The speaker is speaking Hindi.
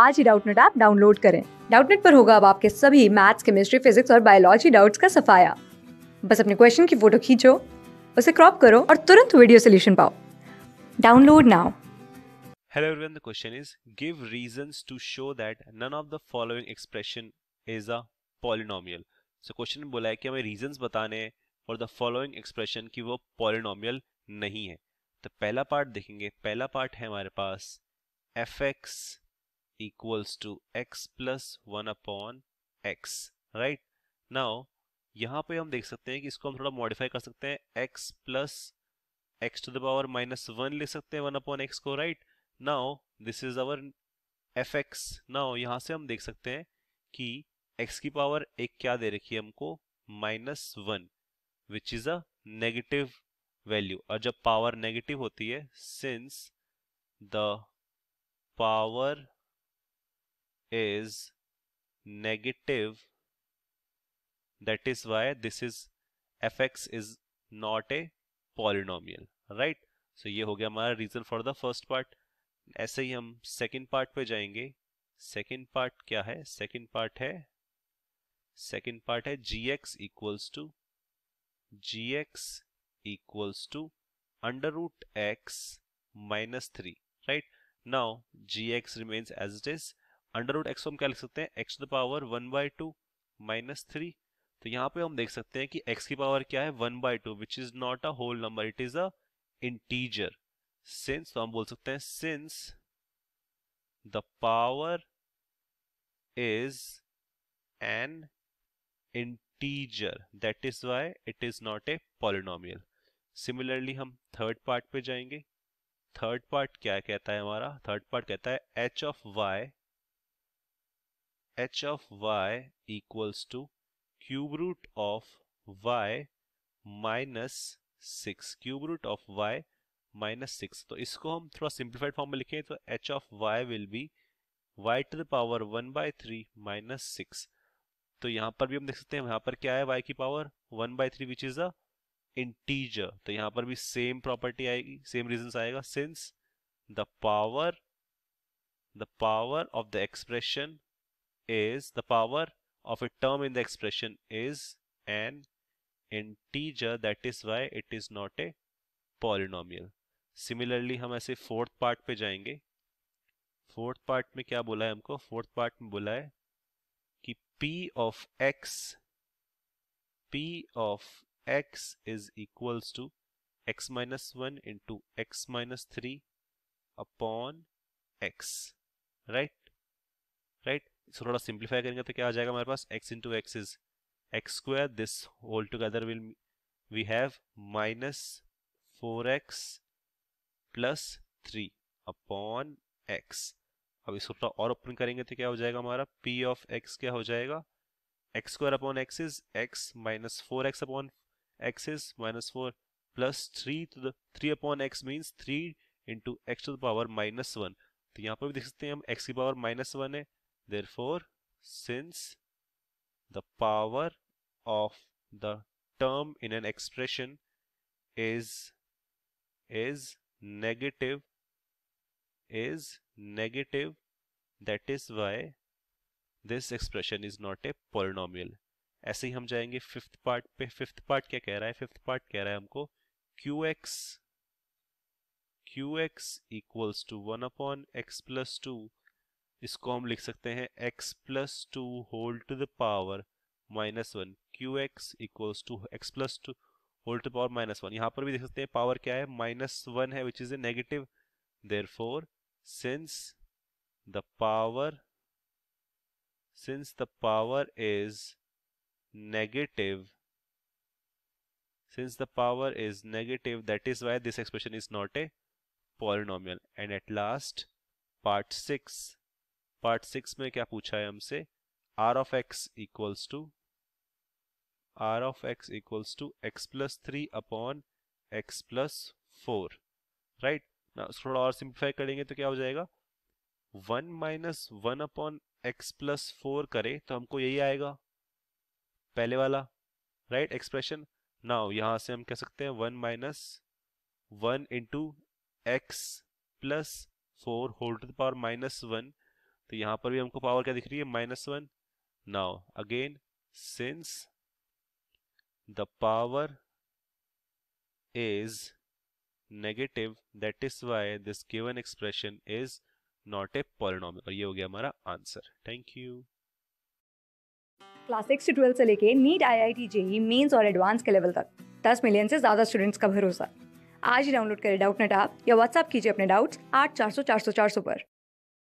आज ही डाउटनेट ऐप डाउनलोड करें डाउटनेट पर होगा अब आपके सभी मैथ्स केमिस्ट्री फिजिक्स और बायोलॉजी डाउट्स का सफाया बस अपने क्वेश्चन की फोटो खींचो उसे क्रॉप करो और तुरंत वीडियो सोल्यूशन पाओ download now Hello everyone, the question is give reasons to show that none of the following expression is a polynomial. So question बोला है कि हमें reasons बताने हैं for the following expression कि वो polynomial नहीं है तो पहला पार्ट देखेंगे पहला पार्ट है हमारे पास F X equals to x plus one upon X right now यहाँ पे हम देख सकते हैं कि इसको हम थोड़ा मॉडिफाई कर सकते हैं x plus X to the power minus one लिख सकते हैं वन अपॉन एक्स को right now this is our F X now यहाँ से हम देख सकते हैं कि x की पावर एक क्या दे रखी है हमको minus one which is a negative value और जब पावर नेगेटिव होती है since the power is negative that is why this is fx is not a polynomial right so ये हो गया हमारा reason for the first part ऐसे ही हम सेकेंड पार्ट पे जाएंगे सेकेंड पार्ट क्या है सेकेंड पार्ट है सेकेंड पार्ट है G X equals to G X equals to under root X minus three right now G X remains as it is under root X हम क्या लिख सकते हैं X to the power one by two minus three तो यहाँ पे हम देख सकते हैं कि एक्स की पावर क्या है one by two which is not a whole number it is a integer since तो हम बोल सकते हैं since the power is an integer that is why it is not a polynomial similarly हम थर्ड पार्ट पे जाएंगे थर्ड पार्ट क्या कहता है हमारा थर्ड पार्ट कहता है H of Y h of y equals to cube root of y minus six cube root of y minus six तो इसको हम थोड़ा सिंप्लीफाइड फॉर्म में लिखें तो h of y will be y to the power one by three minus six तो यहां पर भी हम देख सकते हैं यहां पर क्या है y की power one by three which is a integer तो यहां पर भी सेम प्रॉपर्टी आएगी सेम रीजन आएगा since the power the power of the expression is the power of a term in the expression is an integer that is why it is not a polynomial. Similarly हम ऐसे फोर्थ पार्ट पे जाएंगे फोर्थ पार्ट में क्या बोला है हमको फोर्थ पार्ट में बोला है कि p of x p of x is equals to x minus one into X minus three upon X right right इसको थोड़ा सिंप्लीफाई करेंगे तो क्या आ जाएगा हमारे पास x into X is X square this whole together will we have minus four X plus three upon X अब इसको थोड़ा और ओपन करेंगे तो क्या हो जाएगा हमारा p ऑफ x क्या हो जाएगा X square upon X is X minus four X upon X is minus four plus three तो three upon X means three into X to the power minus one तो यहाँ पर भी देख सकते हैं हम एक्स की पावर माइनस वन है Therefore, since the power of the term in an expression is is negative is negative that is why this expression is not a polynomial ऐसे ही हम जाएंगे fifth part पे Fifth part क्या कह रहा है Fifth part कह रहा है हमको Q X Q X equals to one इसको हम लिख सकते हैं x plus two whole to the power minus one Q X equals to X plus two whole to power minus one यहाँ पर भी देख सकते हैं पावर क्या है माइनस वन है which is a negative therefore since the power since the power is negative since the power is negative that is why this expression is not a polynomial and at last part six part six में क्या पूछा है हमसे R of X equals to R of X equals to X plus three upon X plus four right ना थोड़ा और सिंप्लीफाई करेंगे तो क्या हो जाएगा one minus one upon X plus four करे तो हमको यही आएगा पहले वाला राइट एक्सप्रेशन नाउ यहां से हम कह सकते हैं one minus one into X plus four whole power minus one तो यहाँ पर भी हमको पावर क्या दिख रही है minus one now again since the power is negative that is why this given expression is not a polynomial और ये हो गया हमारा answer thank you class six twelfth से लेके NEET I I T JEE mains और एडवांस के लेवल तक दस मिलियन से ज़्यादा स्टूडेंट्स का भरोसा आज ही डाउनलोड करें डाउट नेट आप या व्हाट्सअप कीजिए अपने डाउट्स आठ चार सौ चार सौ चार सौ पर